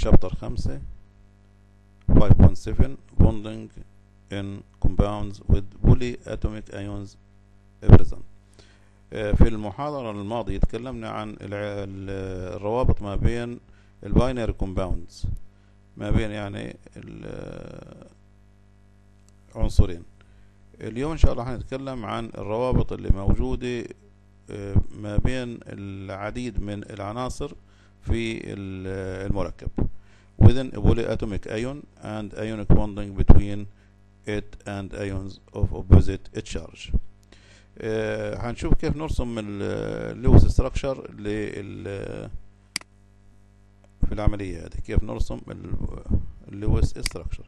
شابتر خمسة 5.7 bonding in compounds with polyatomic ions present آه، في المحاضرة الماضية تكلمنا عن الروابط ما بين الباينري كومباوندز ما بين يعني آه، عنصرين اليوم ان شاء الله هنتكلم عن الروابط اللي موجودة آه، ما بين العديد من العناصر في المركب with an polyatomic ion and ionic bonding between it and ions of opposite charge آه هنشوف كيف نرسم اللوس ستراكشر لل في العملية هذه كيف نرسم اللوس ستراكشر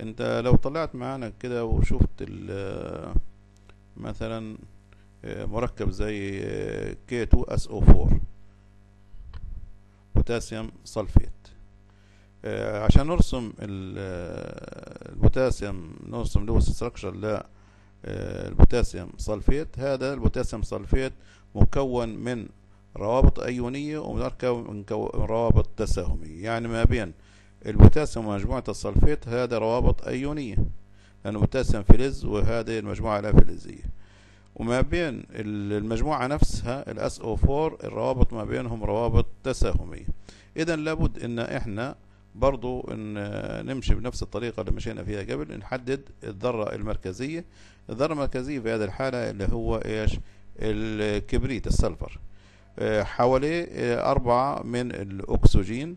انت لو طلعت معانا كده وشفت مثلا آه، مركب زي آه، K2SO4 بوتاسيوم آه، صلفيت عشان نرسم آه، البوتاسيوم نرسم له ستراكشر للبوتاسيوم صلفيت هذا البوتاسيوم صلفيت مكون من روابط أيونية ومن روابط تساهمية يعني ما بين البوتاسيوم ومجموعة الصلفيت هذا روابط أيونية لأن البوتاسيوم فلز وهذه المجموعة لا فلزية وما بين المجموعة نفسها الاس او 4 الروابط ما بينهم روابط تساهمية اذا لابد ان احنا برضو إن نمشي بنفس الطريقة اللي مشينا فيها قبل نحدد الذرة المركزية الذرة المركزية في هذه الحالة اللي هو ايش الكبريت السلفر آه، حواليه آه، أربعة من الأكسجين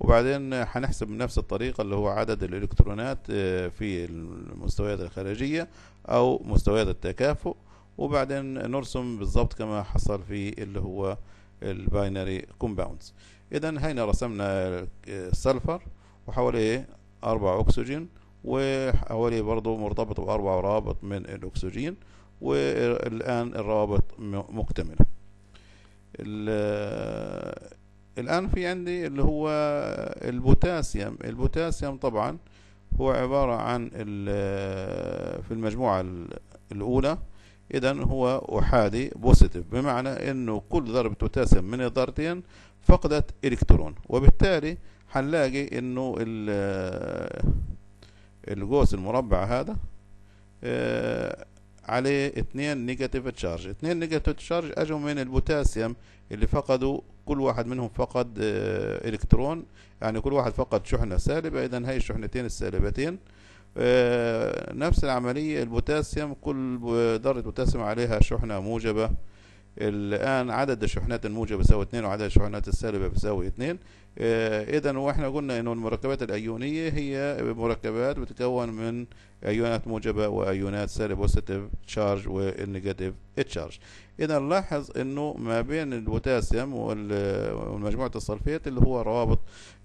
وبعدين هنحسب بنفس الطريقة اللي هو عدد الإلكترونات آه، في المستويات الخارجية أو مستويات التكافؤ وبعدين نرسم بالضبط كما حصل في اللي هو الباينري كومباوندز اذا هنا رسمنا السلفر وحواليه اربع اكسجين وحواليه برضه مرتبط باربع روابط من الاكسجين والان الروابط مكتمله الان في عندي اللي هو البوتاسيوم البوتاسيوم طبعا هو عبارة عن في المجموعة الأولى إذا هو أحادي بوزيتيف بمعنى أنه كل ذرة بوتاسيوم من الذرتين فقدت إلكترون وبالتالي هنلاقي أنه القوس آه، المربع هذا آه، عليه اثنين نيجاتيف تشارج اثنين نيجاتيف تشارج اجوا من البوتاسيوم اللي فقدوا كل واحد منهم فقد آه، الكترون يعني كل واحد فقد شحنة سالبة اذا هاي الشحنتين السالبتين آه، نفس العملية البوتاسيوم كل ذرة بوتاسيوم عليها شحنة موجبة الآن عدد الشحنات الموجبة بيساوي اتنين وعدد الشحنات السالبة بيساوي اتنين آه، إذا واحنا قلنا إنه المركبات الأيونية هي مركبات بتتكون من أيونات موجبة وأيونات سالبة بوزيتيف تشارج والنيجاتيف تشارج إذا نلاحظ إنه ما بين البوتاسيوم ومجموعة الصلفيت اللي هو روابط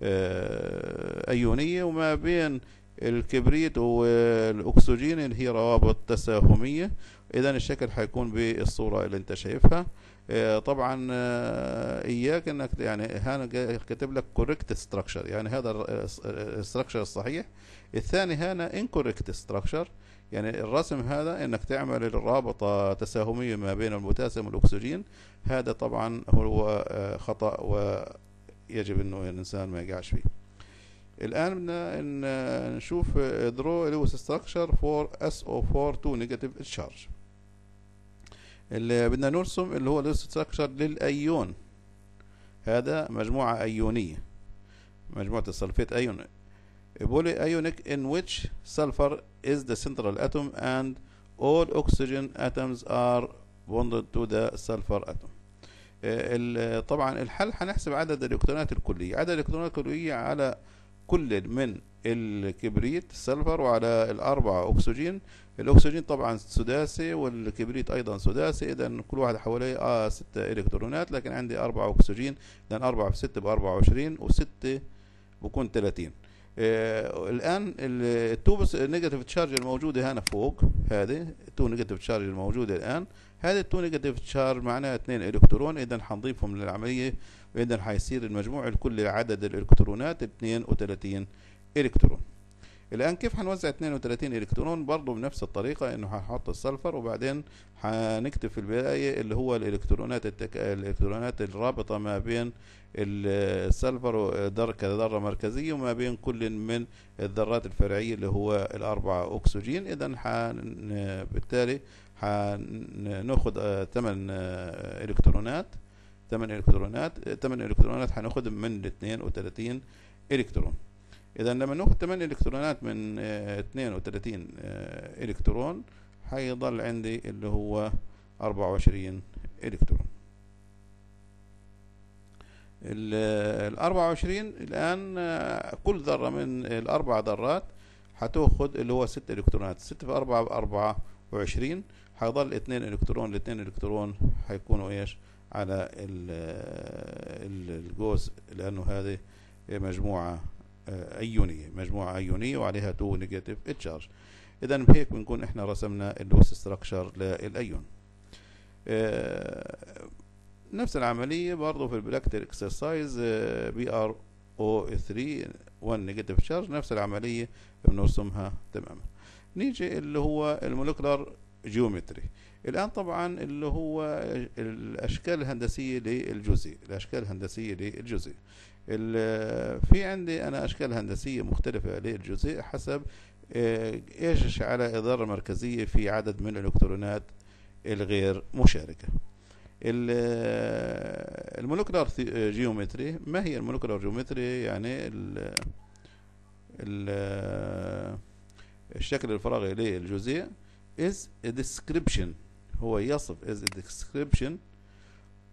آه، أيونية وما بين الكبريت والاكسجين اللي هي روابط تساهميه اذا الشكل حيكون بالصوره اللي انت شايفها آه، طبعا آه، اياك انك يعني هنا كاتب لك كوريكت ستراكشر يعني هذا الستراكشر آه، الصحيح الثاني هنا انكوريكت ستراكشر يعني الرسم هذا انك تعمل الرابطه تساهميه ما بين البوتاسيوم والاكسجين هذا طبعا هو خطا ويجب انه الانسان ما يقعش فيه الان بدنا إن نشوف درو لويس ستراكشر اس او so تو نيجاتيف تشارج اللي بدنا نرسم اللي هو لويس ستراكشر للايون هذا مجموعة ايونية مجموعة السلفيت ايون بولي ايونيك ان ويتش سلفر از ذا سنترال اتوم اند اول اوكسجين اتومز ار bonded to the سلفر اتوم إيه، طبعا الحل هنحسب عدد الالكترونات الكلية عدد الالكترونات الكلية على كل من الكبريت سلفر وعلى الأربعة أكسجين الأكسجين طبعا سداسي والكبريت أيضا سداسي إذا كل واحد حوالي آه ستة إلكترونات لكن عندي أربعة أكسجين إذا أربعة في ستة بأربعة وعشرين وستة بكون ثلاثين آه الآن التو نيجاتيف تشارج الموجودة هنا فوق هذه التو نيجاتيف تشارج الموجودة الآن هذه التو نيجاتيف تشارج معناها اثنين إلكترون إذا حنضيفهم للعملية اذا هيصير المجموع الكلي لعدد الالكترونات 32 الكترون الان كيف حنوزع 32 الكترون برضه بنفس الطريقه انه حنحط السلفر وبعدين حنكتب في البدايه اللي هو الالكترونات التك... الالكترونات الرابطه ما بين السلفر در كذره مركزيه وما بين كل من الذرات الفرعيه اللي هو الاربعه اكسجين اذا حن... بالتالي حنأخذ ثمان الكترونات ثمان الكترونات ثمان الكترونات هناخد من 32 الكترون اذا لما ناخد ثمان الكترونات من 32 آه، آه، الكترون هيضل عندي اللي هو 24 الكترون ال 24 آه، الآن كل ذرة من الأربع ذرات هتاخد اللي هو ست إلكترونات ست في أربعة بأربعة 24 هيضل اتنين إلكترون الاتنين إلكترون هيكونوا إيش على الجوز لأنه هذه مجموعة آه، أيونية مجموعة أيونية وعليها تو نيجاتيف تشارج إذا بهيك بنكون إحنا رسمنا اللوس ستراكشر للأيون آه، نفس العملية برضه في البلاكتر اكسرسايز بي ار او 3 1 نيجاتيف تشارج نفس العملية بنرسمها تماما نيجي اللي هو المولكولار جيومتري الآن طبعا اللي هو الأشكال الهندسية للجزء الأشكال الهندسية للجزء في عندي أنا أشكال هندسية مختلفة للجزيء حسب آه، إيش على إدارة مركزية في عدد من الإلكترونات الغير مشاركة آه، المولكولار آه، جيومتري ما هي المولكولار جيومتري يعني الـ الـ الشكل الفراغي للجزيء is a description هو يصف is a description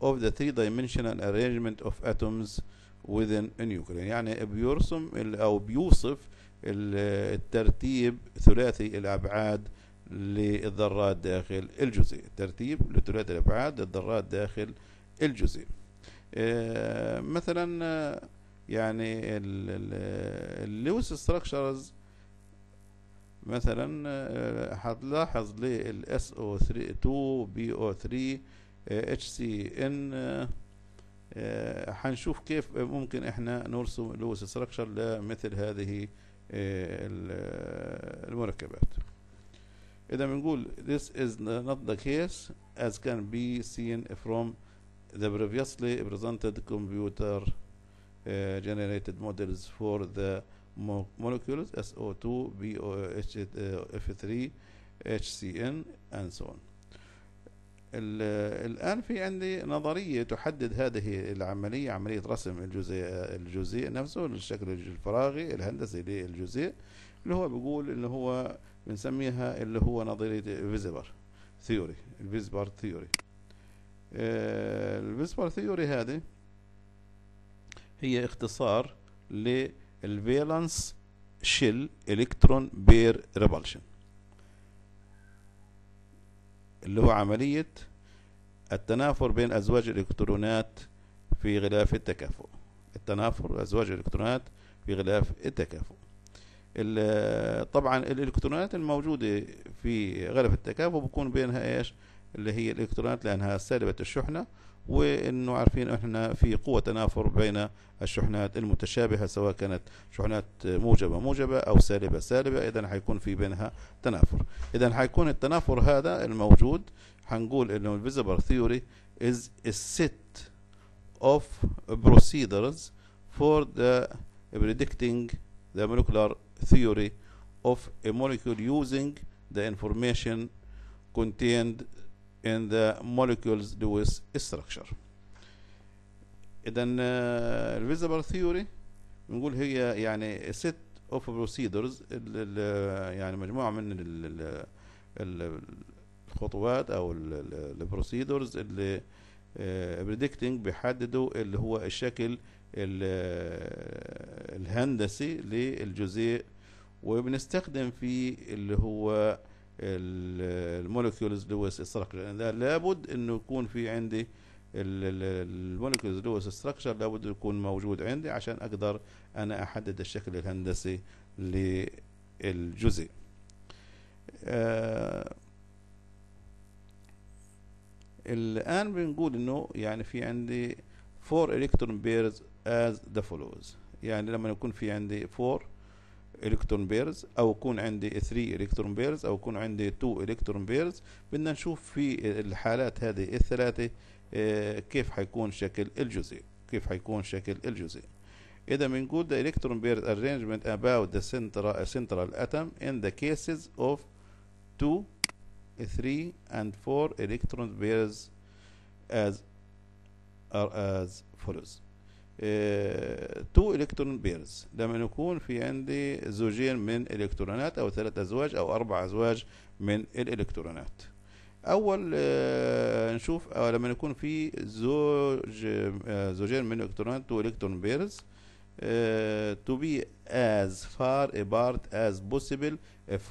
of the three dimensional arrangement of atoms within a nucleus يعني بيرسم او بيوصف الترتيب ثلاثي الابعاد للذرات داخل الجزيء ترتيب لثلاثي الابعاد للذرات داخل الجزيء آه، مثلا آه، يعني اللوس ستراكشرز مثلا آه، هتلاحظ ليه الاس او 3 2 بي او 3 اتش سي ان هنشوف كيف ممكن احنا نرسم لوس ستراكشر لمثل هذه آه، آه، المركبات اذا بنقول this is not the case as can be seen from the previously presented computer generated models for the molecules SO2, BOH, F3, HCN and so on. الآن في عندي نظرية تحدد هذه العملية عملية رسم الجزيء الجزيء نفسه الشكل الفراغي الهندسي للجزيء اللي هو بيقول اللي هو بنسميها اللي هو نظرية فيزبر ثيوري الفيزبر ثيوري الفيزبر ثيوري هذه هي اختصار ل الفالنس شيل الكترون بير ريبلشن اللي هو عملية التنافر بين أزواج الإلكترونات في غلاف التكافؤ التنافر أزواج الإلكترونات في غلاف التكافؤ طبعا الإلكترونات الموجودة في غلاف التكافؤ بكون بينها إيش اللي هي الإلكترونات لأنها سالبة الشحنة وانه عارفين احنا في قوة تنافر بين الشحنات المتشابهة سواء كانت شحنات موجبة موجبة او سالبة سالبة اذا حيكون في بينها تنافر اذا حيكون التنافر هذا الموجود حنقول انه الفيزبر ثيوري is a set of procedures for the predicting the molecular theory of a molecule using the information contained in the molecule's Lewis structure اذا الفيزبر ثيوري بنقول هي يعني ست اوف بروسيدرز يعني مجموعه من ال ال الخطوات او البروسيدرز اللي بريدكتنج آه، بيحددوا اللي هو الشكل آه، الهندسي للجزيء وبنستخدم فيه اللي هو المولكيولز لويس ستراكشر يعني لابد انه يكون في عندي المولكيولز لويس ستراكشر لابد يكون موجود عندي عشان اقدر انا احدد الشكل الهندسي للجزء آه الان بنقول انه يعني في عندي 4 الكترون بيرز از ذا فولوز يعني لما يكون في عندي 4 الكترون بيرز او يكون عندي 3 الكترون بيرز او يكون عندي 2 الكترون بيرز بدنا نشوف في الحالات هذه الثلاثه آه، كيف حيكون شكل الجزيء كيف حيكون شكل الجزيء إذا بنقول ذا الكترون بيرز ارينجمنت اباوت ذا central, سنترال اتم ان ذا كيسز اوف 2, 3 اند 4 الكترون بيرز as are as follows آه، تو الكترون بيرز لما يكون في عندي زوجين من الكترونات او ثلاث ازواج او اربع ازواج من الالكترونات اول آه نشوف آه لما يكون في زوج آه زوجين من الالكترونات تو الكترون بيرز آه، to be as far apart as possible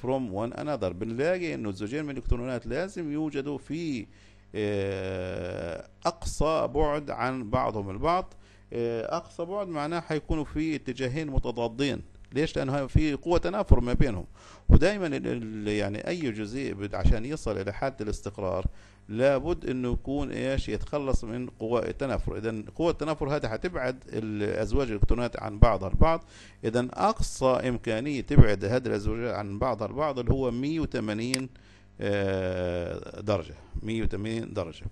from one another بنلاقي انه الزوجين من الالكترونات لازم يوجدوا في آه، اقصى بعد عن بعضهم البعض آه، اقصى بعد معناه حيكونوا في اتجاهين متضادين ليش لانه في قوه تنافر ما بينهم ودائما يعني اي جزيء عشان يصل الى حاله الاستقرار لابد انه يكون ايش يتخلص من قوى التنافر اذا قوى التنافر هذه حتبعد الازواج الالكترونات عن بعضها البعض اذا اقصى امكانيه تبعد هذه الازواج عن بعضها البعض اللي هو 180 آه، درجه 180 درجه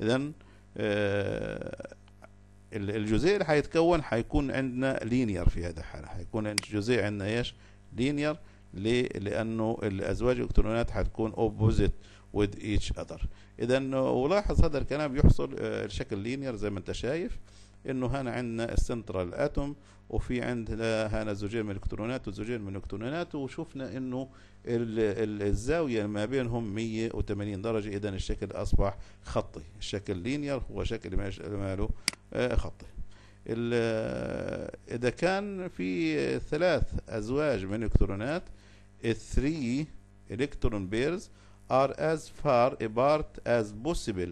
اذا آه، الجزيء اللي حيتكون حيكون عندنا لينير في هذا الحاله عند الجزيء عندنا ايش لينير ليه لانه الازواج الالكترونات حتكون اوبوزيت وذ ايتش اذا ولاحظ هذا الكلام بيحصل الشكل آه، لينير زي ما انت شايف انه هنا عندنا السنترال اتوم وفي عندنا هنا زوجين من الكترونات وزوجين من الكترونات وشفنا انه الزاويه ما بينهم 180 درجه اذا الشكل اصبح خطي الشكل لينير هو شكل ما له آه، خطي اذا كان في ثلاث ازواج من الكترونات الثري الكترون بيرز are as far apart as possible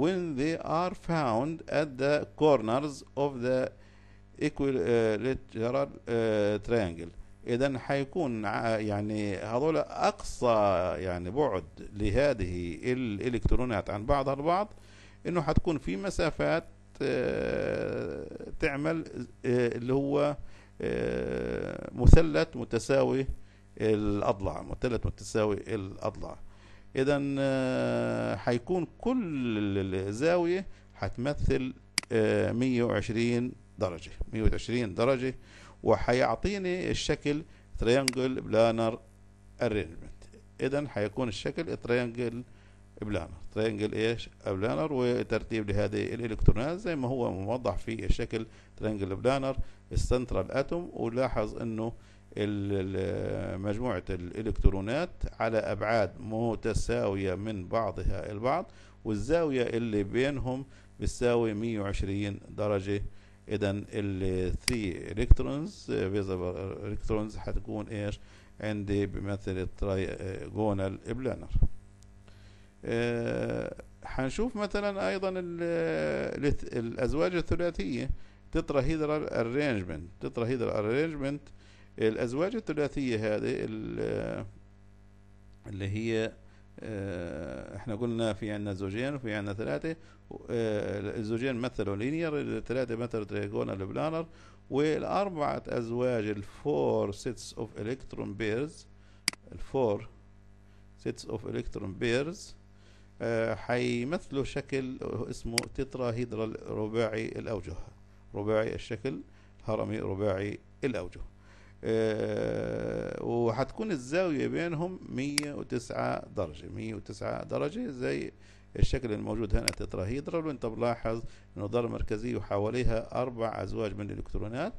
when they are found at the corners of the equilateral uh, triangle اذا حيكون يعني هذول اقصى يعني بعد لهذه الالكترونات عن بعضها البعض انه حتكون في مسافات آه، تعمل آه، اللي هو آه، مثلث متساوي الاضلاع مثلث متساوي الاضلاع اذا آه، هيكون كل الزاويه هتمثل 120 آه، درجه 120 درجه وهيعطيني الشكل تريانجل بلانر ارينجمنت اذا هيكون الشكل تريانجل بلانر ترينجل ايش بلانر وترتيب لهذه الالكترونات زي ما هو موضح في الشكل ترينجل بلانر السنترال اتوم ولاحظ انه مجموعة الإلكترونات على أبعاد متساوية من بعضها البعض والزاوية اللي بينهم بتساوي 120 درجة إذا ال 3 إلكترونز إلكترونز هتكون إيش عندي بمثل الترايجونال بلانر هنشوف مثلا أيضا الأزواج الثلاثية تترا هيدرال ارينجمنت تترا هيدرال ارينجمنت الأزواج الثلاثية هذه اللي هي آه، احنا قلنا في عندنا زوجين وفي عندنا ثلاثة آه، الزوجين مثلوا لينير الثلاثة مثلوا تريجونال بلانر والأربعة أزواج الفور سيتس اوف الكترون بيرز الفور سيتس اوف الكترون بيرز حيمثلوا شكل اسمه تتراهيدرال رباعي الأوجه رباعي الشكل هرمي رباعي الأوجه آه، وهتكون الزاوية بينهم 109 درجة 109 درجة زي الشكل الموجود هنا تتراهيدرا وانت بلاحظ انه دار المركزية وحواليها اربع ازواج من الالكترونات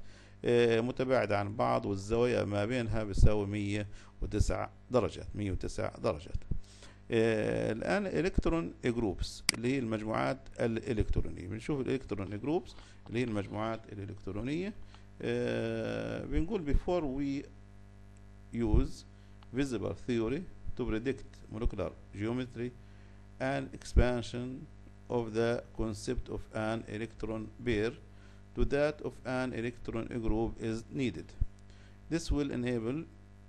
آه، متباعدة عن بعض والزوايا ما بينها بتساوي 109 درجات 109 درجات آه، الان الكترون جروبس اللي هي المجموعات الالكترونية بنشوف الالكترون جروبس اللي هي المجموعات الالكترونية بنقول uh, before we use visible theory to predict molecular geometry and expansion of the concept of an electron pair to that of an electron group is needed. This will enable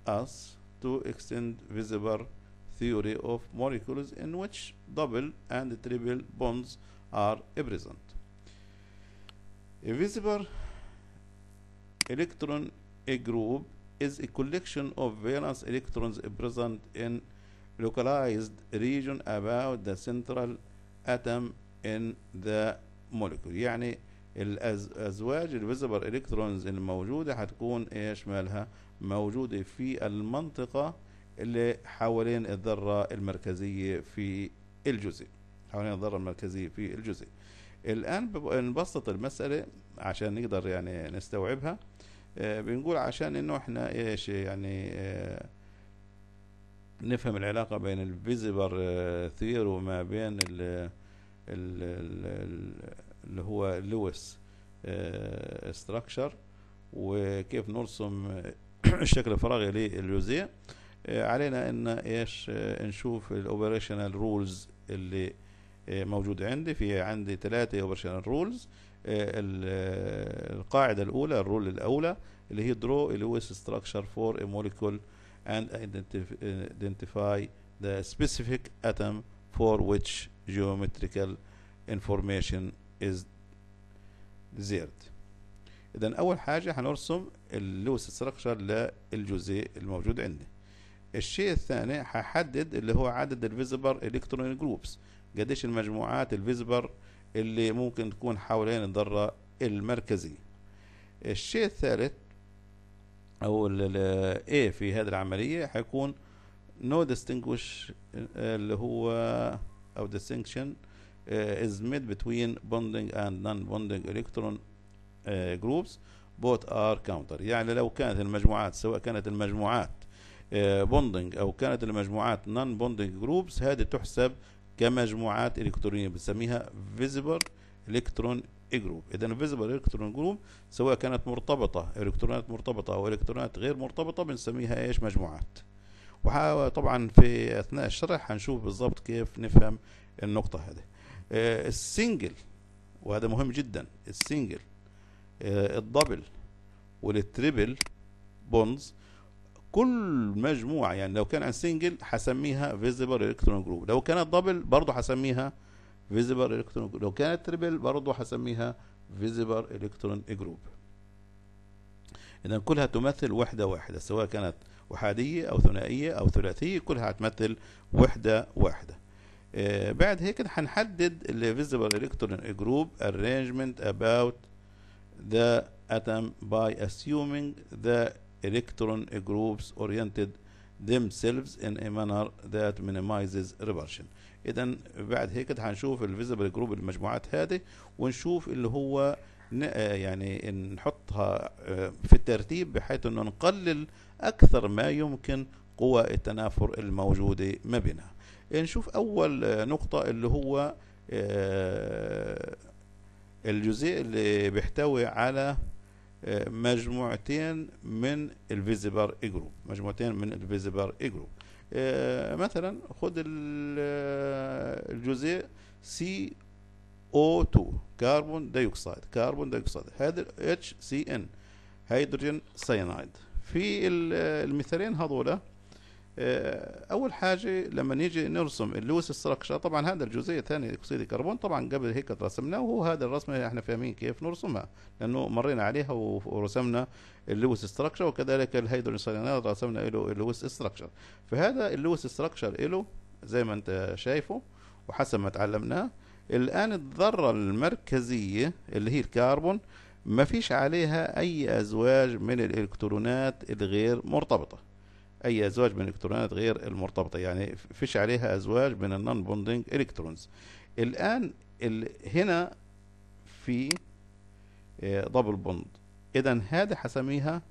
us to extend visible theory of molecules in which double and triple bonds are present. A visible electron group is a collection of valence electrons present in localized region about the central atom in the molecule يعني الازواج الفيزبر الكترونز الموجوده هتكون ايش مالها موجوده في المنطقه اللي حوالين الذره المركزيه في الجزء حوالين الذره المركزيه في الجزء الان نبسط المساله عشان نقدر يعني نستوعبها آه، بنقول عشان انه احنا ايش يعني آه، نفهم العلاقة بين الفيزيبر آه، ثير وما بين ال اللي هو لويس ستراكشر وكيف نرسم الشكل الفراغي للجزيء علينا ان ايش نشوف الاوبريشنال رولز اللي موجود عندي في عندي ثلاثة اوبريشنال رولز القاعدة الأولى الرول الأولى اللي هي درو لويس ستراكشر فور a molecule and identify the specific atom for which geometrical information is desired إذا أول حاجة هنرسم اللوس ستراكشر للجزيء الموجود عندي الشيء الثاني هحدد اللي هو عدد الفيزبر الكترون جروبس قديش المجموعات الفيزبر اللي ممكن تكون حوالين الذرة المركزية الشيء الثالث أو الـ A في هذه العملية حيكون no distinguish اللي هو أو distinction آه، is made between bonding and non-bonding electron آه، groups both are counter يعني لو كانت المجموعات سواء كانت المجموعات آه، bonding او كانت المجموعات نون bonding groups هذه تحسب كمجموعات إلكترونية بنسميها فيزيبل إلكترون جروب إذا فيزيبل إلكترون جروب سواء كانت مرتبطة إلكترونات مرتبطة أو إلكترونات غير مرتبطة بنسميها إيش مجموعات وطبعا في أثناء الشرح هنشوف بالظبط كيف نفهم النقطة هذه آه، السنجل وهذا مهم جدا السنجل آه، الدبل والتريبل بونز كل مجموعة يعني لو كان سنجل هسميها فيزيبل الكترون جروب لو كانت دبل برضو هسميها فيزيبل الكترون جروب لو كانت تريبل برضو هسميها فيزيبل الكترون جروب اذا كلها تمثل وحدة واحدة سواء كانت احادية او ثنائية او ثلاثية كلها هتمثل وحدة واحدة آه، بعد هيك هنحدد فيزيبل الكترون جروب arrangement about the atom by assuming the electron groups oriented themselves in a manner that minimizes repulsion اذا بعد هيك حنشوف الفيزبل جروب المجموعات هذه ونشوف اللي هو آه، يعني نحطها آه، في الترتيب بحيث انه نقلل اكثر ما يمكن قوى التنافر الموجوده ما بينها نشوف اول آه، نقطه اللي هو الجزيء اللي بيحتوي على مجموعتين من الفيزيبر اي جروب مجموعتين من الفيزيبر اي جروب آه، مثلا خد آه، الجزيء سي او 2 كربون ديوكسيد كربون ديوكسيد هذا اتش سي ان هيدروجين سيانايد في آه، المثالين هذولا آه، اول حاجه لما نيجي نرسم اللوس ستراكشر طبعا هذا الجزئيه الثاني اكسيد الكربون طبعا قبل هيك رسمناه وهو هذا الرسم احنا فاهمين كيف نرسمها لانه مرينا عليها ورسمنا اللوس ستراكشر وكذلك الهيدروجين سيانيد رسمنا له اللوس ستراكشر فهذا اللوس ستراكشر له زي ما انت شايفه وحسب ما تعلمناه الان الذره المركزيه اللي هي الكربون ما فيش عليها اي ازواج من الالكترونات الغير مرتبطه اي ازواج من الالكترونات غير المرتبطه يعني فيش عليها ازواج من النون بوندنج الكترونز الان ال هنا في دبل بوند اذا هذا حسميها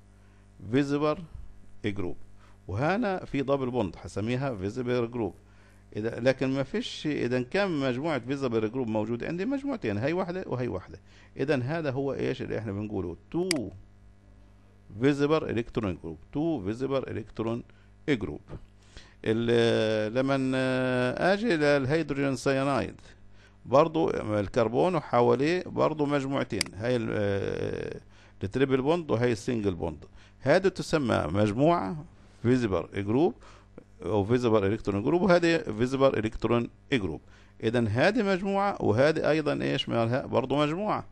فيزبر جروب وهنا في دبل بوند حسميها فيزبر جروب اذا لكن ما فيش اذا كم مجموعه فيزبر جروب موجود عندي مجموعتين هي واحده وهي واحده اذا هذا هو ايش اللي احنا بنقوله تو فيزيبر الكترون جروب تو فيزيبر الكترون جروب لما اجي للهيدروجين سيانايد برضو الكربون وحواليه برضو مجموعتين هاي التريبل آه، بوند وهي السنجل بوند هذه تسمى مجموعة فيزيبر جروب او فيزيبر الكترون جروب وهذه فيزيبر الكترون جروب اذا هذه مجموعة وهذه ايضا ايش مالها برضو مجموعة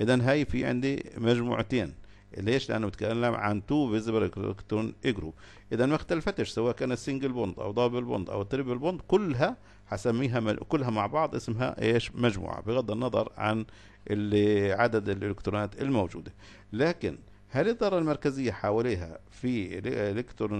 اذا هاي في عندي مجموعتين ليش لانه بتكلم عن تو فيزبل الكترون جروب اذا ما اختلفتش سواء كان سنجل بوند او دبل بوند او تريبل بوند كلها حسميها مل... كلها مع بعض اسمها ايش مجموعه بغض النظر عن اللي عدد الالكترونات الموجوده لكن هل الذره المركزيه حواليها في الكترون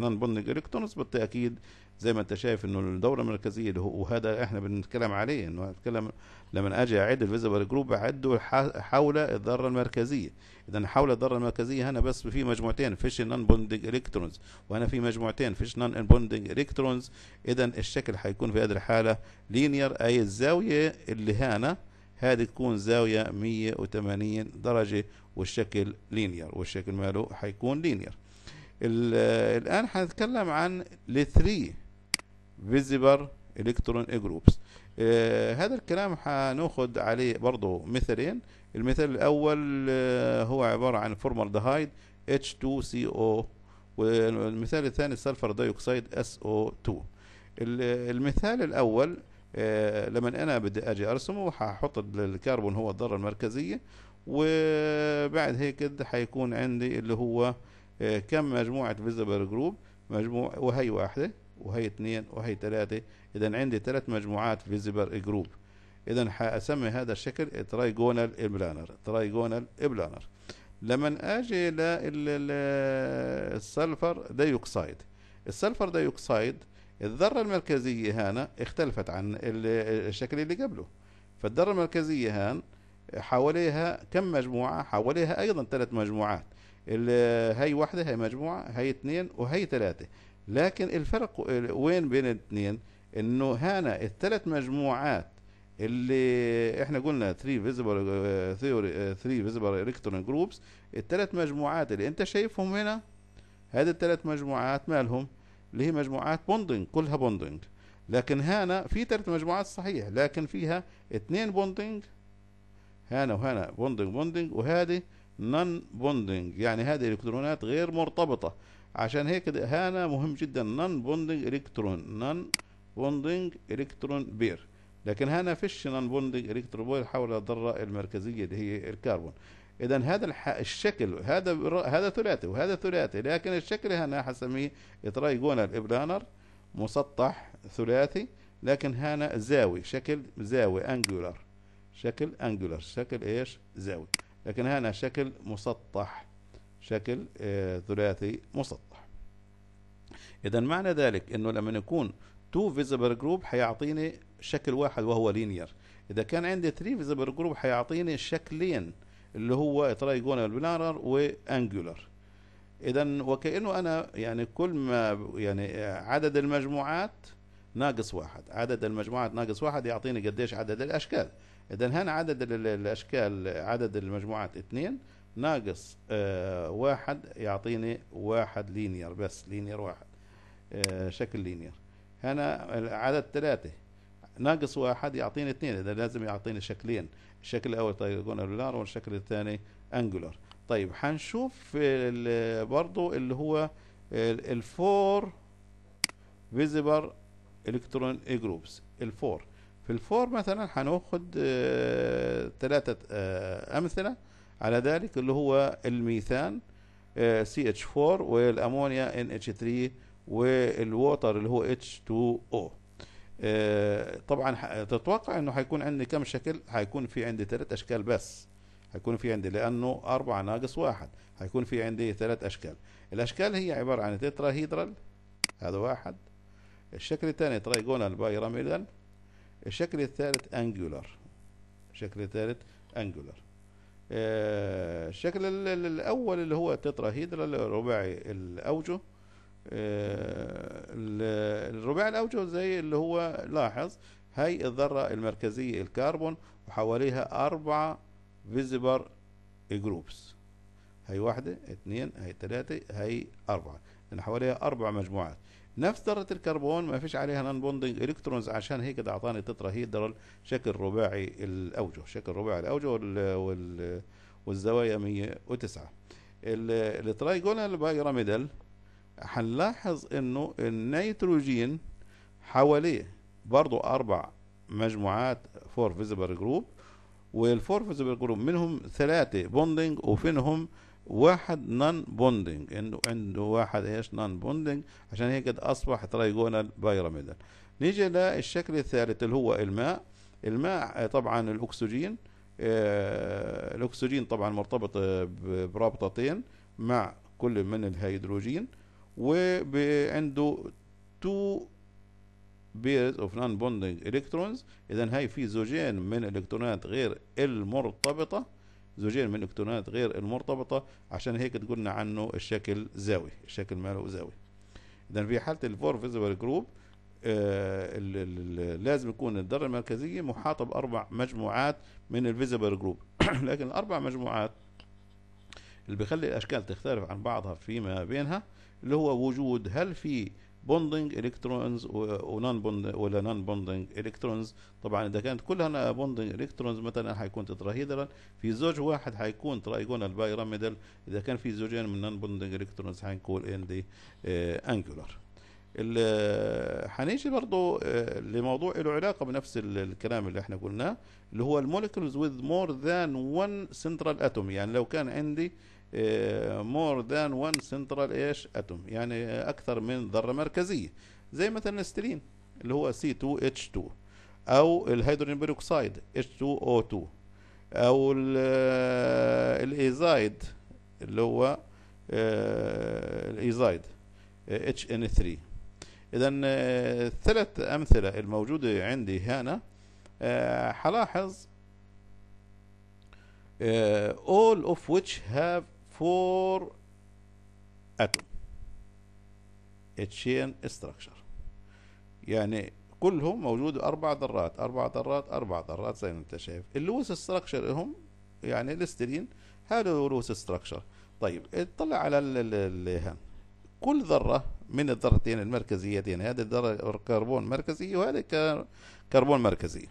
نون بوندنج الكترونز بالتاكيد زي ما انت شايف انه الدوره المركزيه اللي هو وهذا احنا بنتكلم عليه انه نتكلم لما اجي اعد الفيزبل جروب بعده حول الذره المركزيه اذا حول الذره المركزيه هنا بس في مجموعتين فيش نون بوندنج الكترونز وهنا في مجموعتين فيش نون بوندنج الكترونز اذا الشكل هيكون في هذه الحاله لينير اي الزاويه اللي هنا هذه تكون زاويه 180 درجه والشكل لينير والشكل ماله هيكون لينير الان هنتكلم عن ال 3 فيزيبر الكترون جروبس هذا الكلام حناخد عليه برضه مثالين المثال الاول آه، هو عباره عن فورمالدهايد H2CO والمثال الثاني ديوكسيد دايوكسيد SO2 المثال الاول آه، لما انا بدي اجي ارسمه هحط الكربون هو الذره المركزيه وبعد هيك حيكون عندي اللي هو آه، كم مجموعه فيزيبل جروب مجموع وهي واحده وهي اثنين وهي ثلاثة إذا عندي ثلاث مجموعات فيزيبر جروب إذا حاسمي هذا الشكل ترايجونال بلانر ترايجونال بلانر لما أجي للسلفر ديوكسايد السلفر ديوكسايد الذرة المركزية هنا اختلفت عن الشكل اللي قبله فالذرة المركزية هان حواليها كم مجموعة حواليها أيضا ثلاث مجموعات هاي واحدة هاي مجموعة هاي اثنين وهي ثلاثة لكن الفرق وين بين الاثنين انه هنا الثلاث مجموعات اللي احنا قلنا 3 فيزبل ثيوري 3 فيزبل الكترون جروبس الثلاث مجموعات اللي انت شايفهم هنا هذه الثلاث مجموعات مالهم اللي هي مجموعات بوندنج كلها بوندنج لكن هنا في ثلاث مجموعات صحيح لكن فيها اثنين بوندنج هنا وهنا بوندنج بوندنج وهذه نون بوندنج يعني هذه الالكترونات غير مرتبطه عشان هيك هنا مهم جدا نون بوندنج الكترون نون بوندنج الكترون بير لكن هنا فيش نون بوندنج الكترون بير حول الذره المركزيه اللي هي الكربون اذا هذا الشكل هذا هذا ثلاثي وهذا ثلاثي لكن الشكل هنا حسميه ترايجونال ابلانر مسطح ثلاثي لكن هنا زاوي شكل زاوي انجولار شكل انجولار شكل ايش زاوي لكن هنا شكل مسطح شكل آه، ثلاثي مسطح اذا معنى ذلك انه لما يكون تو فيزبل جروب هيعطيني شكل واحد وهو لينير اذا كان عندي 3 فيزبل جروب هيعطيني شكلين اللي هو ترايجونال بلانر وانجولار اذا وكانه انا يعني كل ما يعني آه، عدد المجموعات ناقص واحد عدد المجموعات ناقص واحد يعطيني قديش عدد الاشكال اذا هنا عدد الاشكال عدد المجموعات اثنين ناقص آه واحد يعطيني واحد لينير بس لينير واحد آه شكل لينير هنا العدد ثلاثة ناقص واحد يعطيني اثنين إذا لازم يعطيني شكلين الشكل الأول تايجونالولار والشكل الثاني أنجولار طيب هنشوف برضو اللي هو الفور فيزيبر الكترون جروبس الفور في الفور مثلا هناخد آه، ثلاثة آه، أمثلة على ذلك اللي هو الميثان سي اتش 4 والامونيا ان اتش 3 والووتر اللي هو اتش 2 او طبعا تتوقع انه حيكون عندي كم شكل حيكون في عندي ثلاث اشكال بس حيكون في عندي لانه أربعة ناقص واحد حيكون في عندي ثلاث اشكال الاشكال هي عباره عن تتراهيدرال هذا واحد الشكل الثاني ترايجونال بايراميدال الشكل الثالث انجولار الشكل الثالث انجولار الشكل آه، الأول اللي هو التتراهيدرا آه، رباعي الأوجه الرباعي الأوجه زي اللي هو لاحظ هاي الذرة المركزية الكربون وحواليها أربعة فيزبر جروبس هاي واحدة اتنين هاي تلاتة هاي أربعة لأن يعني حواليها أربع مجموعات نفس ذرة الكربون ما فيش عليها نون بوندنج الكترونز عشان هيك ده اعطاني تترا شكل رباعي الاوجه شكل رباعي الاوجه وال, وال والزوايا 109 الترايجونال بايراميدال هنلاحظ انه النيتروجين حواليه برضو اربع مجموعات فور فيزبل جروب والفور فيزبل جروب منهم ثلاثة بوندنج وفينهم واحد نان بوندنج انه عنده واحد ايش نان بوندنج عشان هيك اصبح ترايجونال بايراميدال نيجي للشكل الثالث اللي هو الماء الماء آه، طبعا الاكسجين آه، الاكسجين طبعا مرتبط آه، برابطتين مع كل من الهيدروجين وعنده تو بيرز اوف نان بوندنج الكترونز اذا هاي في زوجين من الكترونات غير المرتبطه زوجين من الكترونات غير المرتبطه عشان هيك تقولنا عنه الشكل زاوي الشكل ماله زاوي اذا في حاله الفور فيزبل جروب لازم يكون الذره المركزيه محاطه باربع مجموعات من الفيزبل جروب لكن الاربع مجموعات اللي بيخلي الاشكال تختلف عن بعضها فيما بينها اللي هو وجود هل في بوندنج الكترونز ونون بوند ولا نون بوندنج الكترونز طبعا اذا كانت كلها بوندنج الكترونز مثلا حيكون تتراهيدرال في زوج واحد حيكون ترايجونال بايراميدال اذا كان في زوجين من نون بوندنج الكترونز حنقول ان دي انجولار حنيجي برضه آه، لموضوع له علاقه بنفس الكلام اللي احنا قلناه اللي هو المولكيولز وذ مور ذان 1 سنترال اتوم يعني لو كان عندي مور ذان وان سنترال ايش اتوم يعني اكثر من ذره مركزيه زي مثلا السترين اللي هو سي 2 اتش 2 او الهيدروجين بيروكسيد اتش 2 o 2 او آه، الايزايد اللي هو آه، الايزايد آه، HN3 اذا الثلاث امثله الموجوده عندي هنا حلاحظ all of which have فور اتوم تشين استراكشر يعني كلهم موجود اربع ذرات اربع ذرات اربع ذرات زي ما انت شايف اللوس استراكشر هم يعني الاسترين هذا لوس استراكشر طيب اطلع على ال كل ذره من الذرتين المركزيتين هذه الذره كربون مركزي وهذه كربون مركزي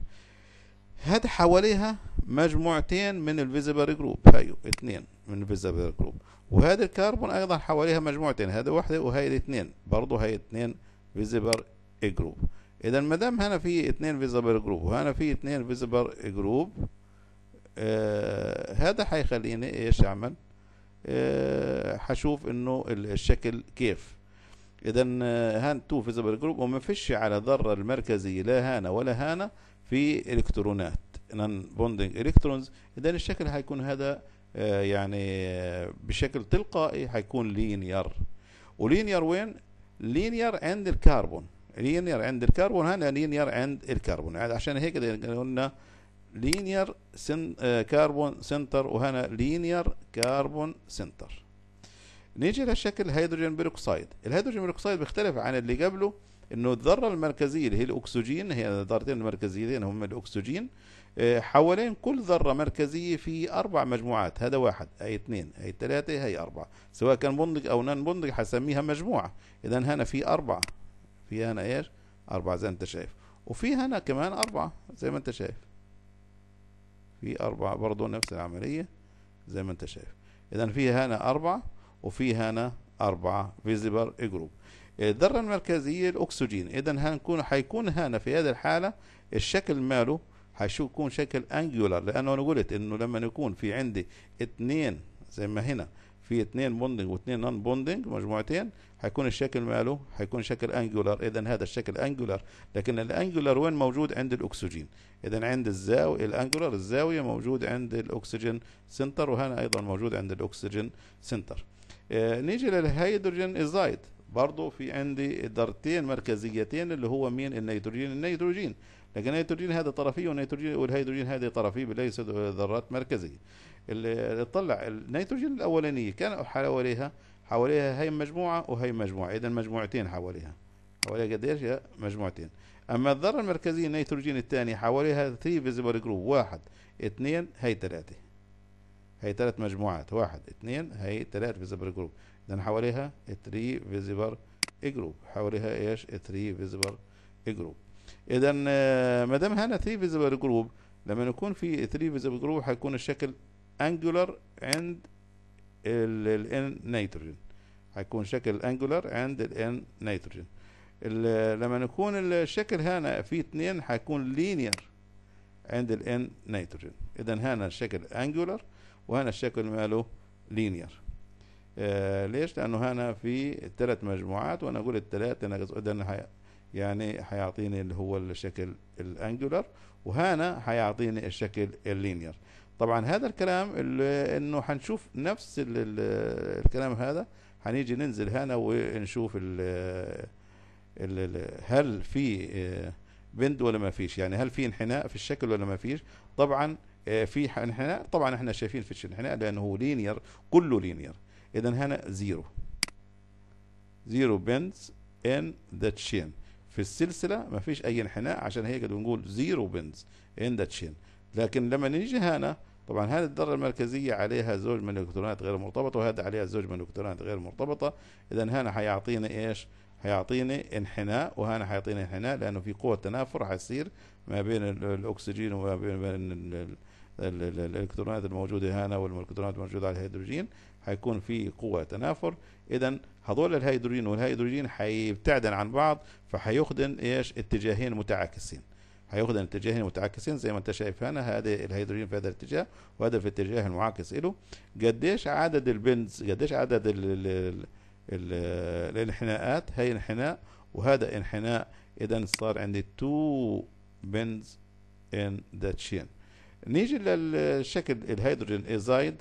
هذا حواليها مجموعتين من الفيزيبر جروب هيو أيوه، اثنين من الفيزابل جروب وهذا الكربون ايضا حواليها مجموعتين هذا واحده وهي الاثنين برضه هي اثنين فيزبر جروب اذا ما دام هنا في اثنين فيزبر جروب وهنا في اثنين فيزبر جروب آه هذا حيخليني ايش اعمل آه حشوف انه الشكل كيف اذا آه، هان تو فيزبل جروب وما فيش على ذره المركزي لا هنا ولا هنا في الكترونات نون بوندنج الكترونز اذا الشكل حيكون هذا آه، يعني آه، بشكل تلقائي حيكون لينير ولينير وين لينير عند الكربون لينير عند الكربون هنا لينير عند الكربون يعني عشان هيك قلنا لينير سن آه، كربون سنتر وهنا لينير كربون سنتر نيجي لشكل هيدروجين بيروكسيد الهيدروجين بيروكسيد بيختلف عن اللي قبله انه الذره المركزيه اللي هي الاكسجين هي الذرتين المركزيتين هم الاكسجين آه، حوالين كل ذرة مركزية في أربع مجموعات هذا واحد أي اثنين أي ثلاثة أي أربعة سواء كان بندق أو نان بندق حسميها مجموعة إذا هنا في أربعة في هنا إيش أربعة زي ما أنت شايف وفي هنا كمان أربعة زي ما أنت شايف في أربعة برضو نفس العملية زي ما أنت شايف إذا في هنا أربعة وفي هنا أربعة فيزيبل جروب الذرة آه، المركزية الأكسجين إذا هنكون حيكون هنا في هذه الحالة الشكل ماله هيكون شكل انجولار لانه انا قلت انه لما يكون في عندي اثنين زي ما هنا في اثنين بوندنج واثنين نون بوندنج مجموعتين هيكون الشكل ماله هيكون شكل انجولار اذا هذا الشكل انجولار لكن الانجولار وين موجود عند الاكسجين اذا عند الزاويه الانجولار الزاويه موجود عند الاكسجين سنتر وهنا ايضا موجود عند الاكسجين سنتر آه نيجي للهيدروجين ازايد برضه في عندي دارتين مركزيتين اللي هو مين النيتروجين النيتروجين لكن النيتروجين هذا طرفي والنيتروجين والهيدروجين هذا طرفي ليس ذرات مركزيه اللي طلع النيتروجين الاولانيه كان حواليها حواليها هي مجموعه وهي مجموعه اذا مجموعتين حواليها حواليها قد ايش مجموعتين اما الذره المركزيه النيتروجين الثاني حواليها 3 فيزيبل جروب واحد اثنين هي ثلاثه هي ثلاث مجموعات واحد اثنين هي ثلاث فيزيبل جروب اذا حواليها 3 فيزيبل جروب حواليها ايش 3 فيزيبل جروب اذا آه، ما دام هنا 3 فيزبل جروب لما يكون في 3 فيزبل جروب هيكون الشكل انجولار عند الان نيتروجين هيكون شكل انجولار عند الان نيتروجين لما يكون الشكل هنا في اتنين هيكون لينير عند الان نيتروجين اذا هنا الشكل انجولار وهنا الشكل ماله لينير آه ليش لانه هنا في ثلاث مجموعات وانا اقول الثلاث انا اذا يعني حيعطيني اللي هو الشكل الانجولر وهنا حيعطيني الشكل اللينير طبعا هذا الكلام اللي انه حنشوف نفس الكلام هذا هنيجي ننزل هنا ونشوف الـ الـ هل في بند آه، ولا ما فيش يعني هل في انحناء في الشكل ولا ما فيش طبعا آه، في انحناء طبعا احنا شايفين في انحناء لانه هو لينير كله لينير اذا هنا زيرو زيرو بندز ان ذا تشين في السلسلة ما فيش أي انحناء عشان هيك بنقول زيرو بنز ان ذا تشين لكن لما نيجي هنا طبعا هذه الذرة المركزية عليها زوج من الإلكترونات غير مرتبطة وهذا عليها زوج من الإلكترونات غير مرتبطة إذا هنا حيعطينا إيش؟ حيعطيني انحناء وهنا حيعطيني انحناء لأنه في قوة تنافر حيصير ما بين الأكسجين وما بين الالكترونات الموجوده هنا والالكترونات الموجوده على الهيدروجين حيكون في قوه تنافر اذا هذول الهيدروجين والهيدروجين حيبتعدن عن بعض فحيخدن ايش اتجاهين متعاكسين حيخدن اتجاهين متعاكسين زي ما انت شايف هنا هذا الهيدروجين في هذا الاتجاه وهذا في الاتجاه المعاكس له قديش عدد البنز قديش عدد ال ال ال الـ الانحناءات هي انحناء وهذا انحناء اذا صار عندي 2 بنز ان ذا تشين نيجي للشكل الهيدروجين ايزايد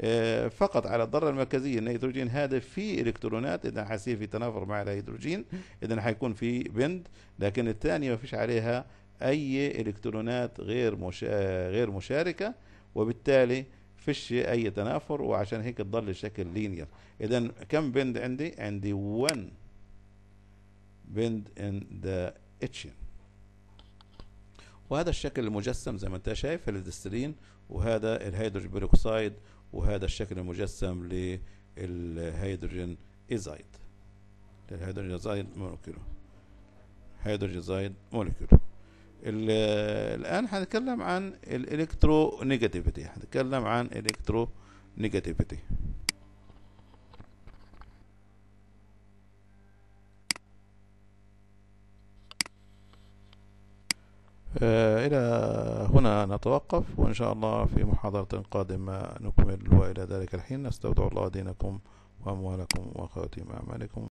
آه، فقط على الذرة المركزية النيتروجين هذا في إلكترونات إذا حيصير في تنافر مع الهيدروجين إذا حيكون في بند لكن الثانية ما فيش عليها أي إلكترونات غير مشا... آه، غير مشاركة وبالتالي فيش أي تنافر وعشان هيك تضل الشكل لينير إذا كم بند عندي؟ عندي 1 بند ان ذا اتشن وهذا الشكل المجسم زي ما انت شايف الدسترين وهذا الهيدروجين بيروكسايد وهذا الشكل المجسم للهيدروجين ايزايد للهيدروجين ايزايد مولكيول هيدروجين ايزايد مولكيول الان هنتكلم عن الالكترو نيجاتيفيتي هنتكلم عن الكترو نيجاتيفيتي آه، إلى هنا نتوقف وإن شاء الله في محاضرة قادمة نكمل وإلى ذلك الحين نستودع الله دينكم وأموالكم وخواتيم أعمالكم